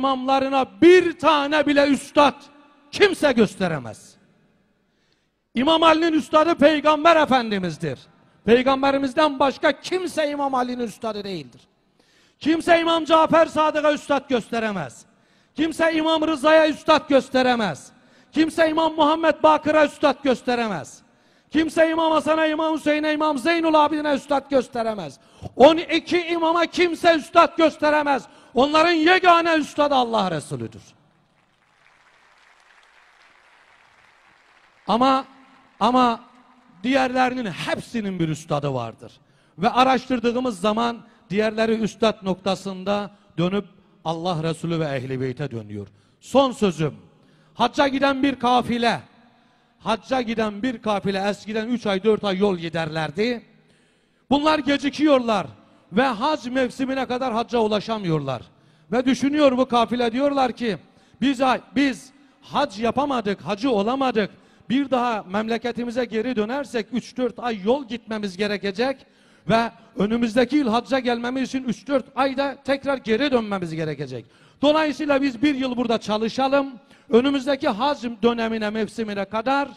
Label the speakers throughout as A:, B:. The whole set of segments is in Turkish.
A: imamlarına bir tane bile üstad kimse gösteremez. İmam Ali'nin üstadı Peygamber Efendimiz'dir. Peygamberimizden başka kimse İmam Ali'nin üstadı değildir. Kimse İmam Cafer Sadık'a üstad gösteremez. Kimse İmam Rıza'ya üstad gösteremez. Kimse İmam Muhammed Bakır'a üstad gösteremez. Kimse İmam Hasan'a, İmam Hüseyin'e, İmam Zeynul Abidin'e üstad gösteremez. 12 imama kimse üstad gösteremez. Onların yegane üstadı Allah Resulüdür. Ama ama diğerlerinin hepsinin bir üstadı vardır. Ve araştırdığımız zaman diğerleri üstad noktasında dönüp Allah Resulü ve Ehli Beyt'e dönüyor. Son sözüm. Hacca giden bir kafile hacca giden bir kafile eskiden 3 ay 4 ay yol giderlerdi. Bunlar gecikiyorlar ve hac mevsimine kadar hacca ulaşamıyorlar. Ve düşünüyor bu kafile diyorlar ki biz biz hac yapamadık, hacı olamadık. Bir daha memleketimize geri dönersek 3-4 ay yol gitmemiz gerekecek ve önümüzdeki yıl hacca gelmemiz için 3-4 ayda tekrar geri dönmemiz gerekecek. Dolayısıyla biz bir yıl burada çalışalım. Önümüzdeki hac dönemine, mevsimine kadar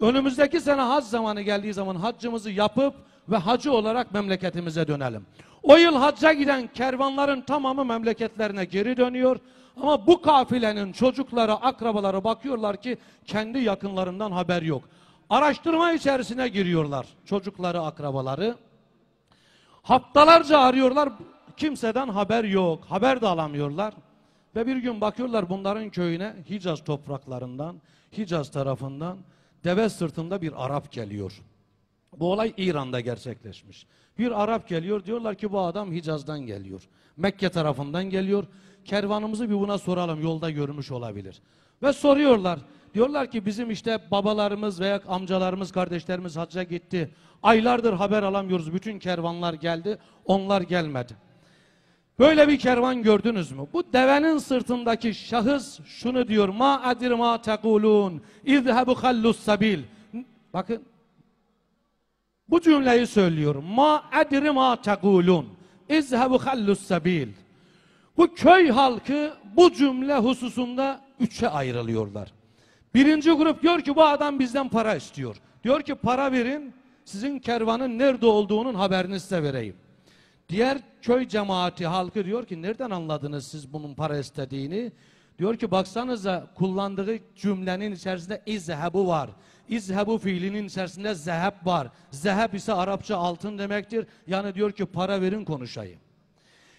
A: önümüzdeki sene hac zamanı geldiği zaman haccımızı yapıp ve hacı olarak memleketimize dönelim. O yıl hacca giden kervanların tamamı memleketlerine geri dönüyor. Ama bu kafilenin çocukları, akrabaları bakıyorlar ki kendi yakınlarından haber yok. Araştırma içerisine giriyorlar çocukları, akrabaları. Haftalarca arıyorlar, kimseden haber yok, haber de alamıyorlar. Ve bir gün bakıyorlar bunların köyüne Hicaz topraklarından, Hicaz tarafından deve sırtında bir Arap geliyor. Bu olay İran'da gerçekleşmiş. Bir Arap geliyor diyorlar ki bu adam Hicaz'dan geliyor. Mekke tarafından geliyor. Kervanımızı bir buna soralım yolda görmüş olabilir. Ve soruyorlar. Diyorlar ki bizim işte babalarımız veya amcalarımız, kardeşlerimiz hacca gitti. Aylardır haber alamıyoruz. Bütün kervanlar geldi. Onlar gelmedi. Böyle bir kervan gördünüz mü? Bu devenin sırtındaki şahıs şunu diyor. Ma adir ma tekulun. İzhebu hallus sabil. Bakın bu cümleyi söylüyor. Ma edri ma tegulun. İzhebu hallus sabil. Bu köy halkı bu cümle hususunda üçe ayrılıyorlar. Birinci grup diyor ki bu adam bizden para istiyor. Diyor ki para verin sizin kervanın nerede olduğunun haberini size vereyim. Diğer köy cemaati halkı diyor ki nereden anladınız siz bunun para istediğini? Diyor ki baksanıza kullandığı cümlenin içerisinde izhebu var. İzhebu fiilinin içerisinde zeheb var. Zeheb ise Arapça altın demektir. Yani diyor ki para verin konuşayım.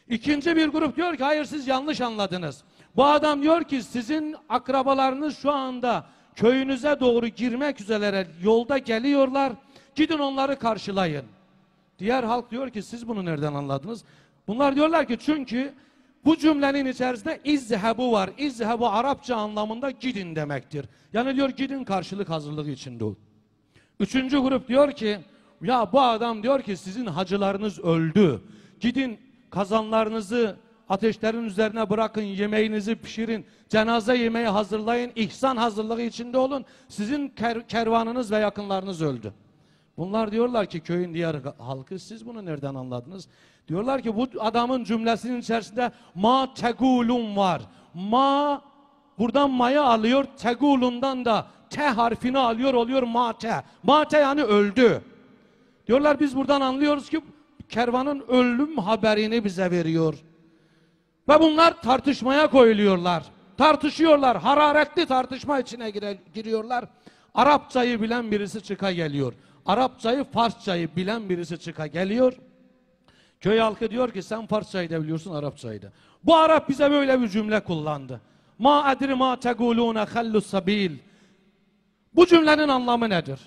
A: İkinci bir grup diyor ki hayır siz yanlış anladınız. Bu adam diyor ki sizin akrabalarınız şu anda köyünüze doğru girmek üzere yolda geliyorlar. Gidin onları karşılayın. Diğer halk diyor ki siz bunu nereden anladınız? Bunlar diyorlar ki çünkü bu cümlenin içerisinde izhebu var. İzhebu Arapça anlamında gidin demektir. Yani diyor gidin karşılık hazırlığı içinde ol. Üçüncü grup diyor ki ya bu adam diyor ki sizin hacılarınız öldü. Gidin kazanlarınızı ateşlerin üzerine bırakın, yemeğinizi pişirin, cenaze yemeği hazırlayın, ihsan hazırlığı içinde olun. Sizin ker kervanınız ve yakınlarınız öldü. Bunlar diyorlar ki köyün diğer halkı siz bunu nereden anladınız? Diyorlar ki bu adamın cümlesinin içerisinde ma tegulun var. Ma buradan maya alıyor tegulundan da t harfini alıyor oluyor mate. Mate yani öldü. Diyorlar biz buradan anlıyoruz ki kervanın ölüm haberini bize veriyor. Ve bunlar tartışmaya koyuluyorlar. Tartışıyorlar. Hararetli tartışma içine giriyorlar. Arapçayı bilen birisi çıka geliyor. Arapçayı, Farsçayı bilen birisi çıka geliyor. Köy halkı diyor ki sen Farsçayı da biliyorsun Arapçayı da. Bu Arap bize böyle bir cümle kullandı. Ma edri ma tegulune hallus sabil. Bu cümlenin anlamı nedir?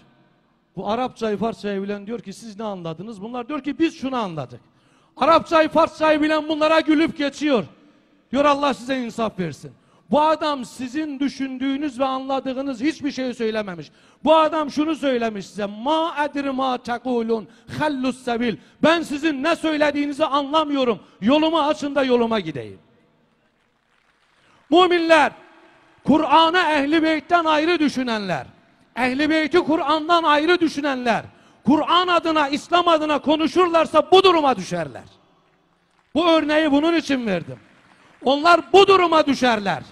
A: Bu Arapçayı Farsçayı bilen diyor ki siz ne anladınız? Bunlar diyor ki biz şunu anladık. Arapçayı Farsçayı bilen bunlara gülüp geçiyor. Diyor Allah size insaf versin. Bu adam sizin düşündüğünüz ve anladığınız hiçbir şeyi söylememiş. Bu adam şunu söylemiş size. Ma edir ma tekulun hallus sebil. Ben sizin ne söylediğinizi anlamıyorum. Yolumu açın da yoluma gideyim. Müminler, Kur'an'a ehli beytten ayrı düşünenler, ehli beyti Kur'an'dan ayrı düşünenler, Kur'an adına, İslam adına konuşurlarsa bu duruma düşerler. Bu örneği bunun için verdim. Onlar bu duruma düşerler.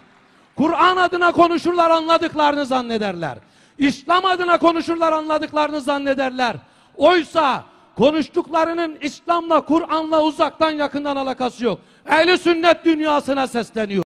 A: Kur'an adına konuşurlar anladıklarını zannederler. İslam adına konuşurlar anladıklarını zannederler. Oysa konuştuklarının İslam'la Kur'an'la uzaktan yakından alakası yok. Ehli sünnet dünyasına sesleniyor.